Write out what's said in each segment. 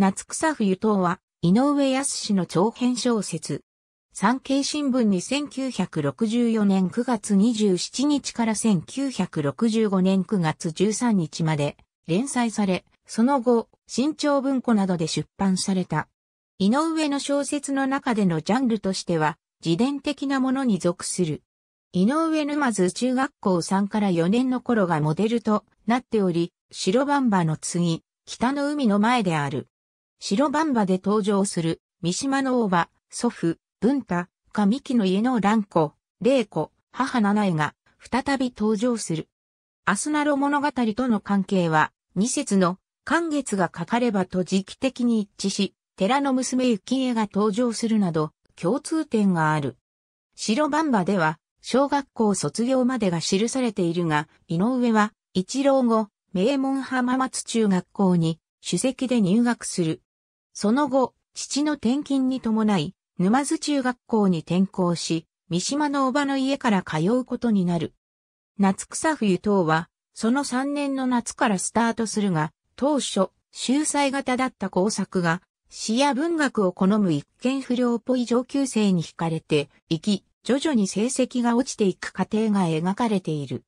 夏草冬等は、井上康の長編小説。産経新聞に1964年9月27日から1965年9月13日まで連載され、その後、新潮文庫などで出版された。井上の小説の中でのジャンルとしては、自伝的なものに属する。井上沼津中学校3から4年の頃がモデルとなっており、白バンバの次、北の海の前である。白番場で登場する、三島の大場、祖父、文太、神木の家の蘭子、玲子、母七重が、再び登場する。アスナロ物語との関係は、二節の、寒月がかかればと時期的に一致し、寺の娘幸恵が登場するなど、共通点がある。白番場では、小学校卒業までが記されているが、井上は、一郎後、名門浜松中学校に、主席で入学する。その後、父の転勤に伴い、沼津中学校に転校し、三島のおばの家から通うことになる。夏草冬等は、その3年の夏からスタートするが、当初、秀才型だった工作が、詩や文学を好む一見不良っぽい上級生に惹かれて、いき、徐々に成績が落ちていく過程が描かれている。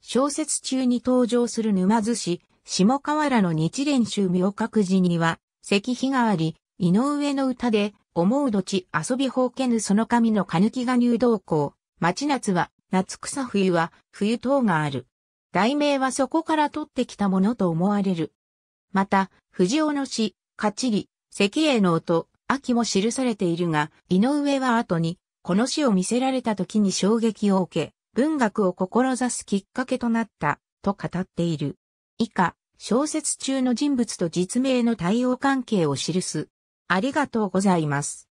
小説中に登場する沼津市、下河原の日蓮宗明覚寺には、石碑があり、井上の歌で、思うどち遊び放けぬその神の狸が入道校、町夏は、夏草冬は、冬等がある。題名はそこから取ってきたものと思われる。また、藤尾の詩、かちり、石英の音、秋も記されているが、井上は後に、この詩を見せられた時に衝撃を受け、文学を志すきっかけとなった、と語っている。以下、小説中の人物と実名の対応関係を記す。ありがとうございます。